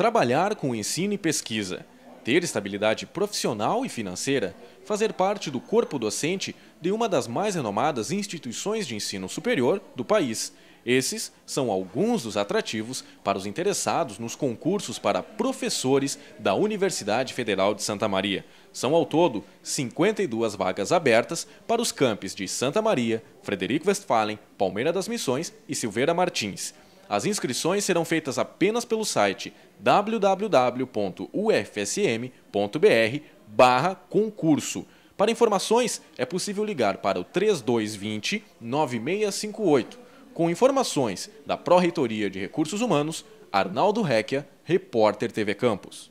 Trabalhar com ensino e pesquisa, ter estabilidade profissional e financeira, fazer parte do corpo docente de uma das mais renomadas instituições de ensino superior do país. Esses são alguns dos atrativos para os interessados nos concursos para professores da Universidade Federal de Santa Maria. São ao todo 52 vagas abertas para os campos de Santa Maria, Frederico Westphalen, Palmeira das Missões e Silveira Martins. As inscrições serão feitas apenas pelo site www.ufsm.br barra concurso. Para informações, é possível ligar para o 3220 9658. Com informações da Pró-Reitoria de Recursos Humanos, Arnaldo Requia, repórter TV Campos.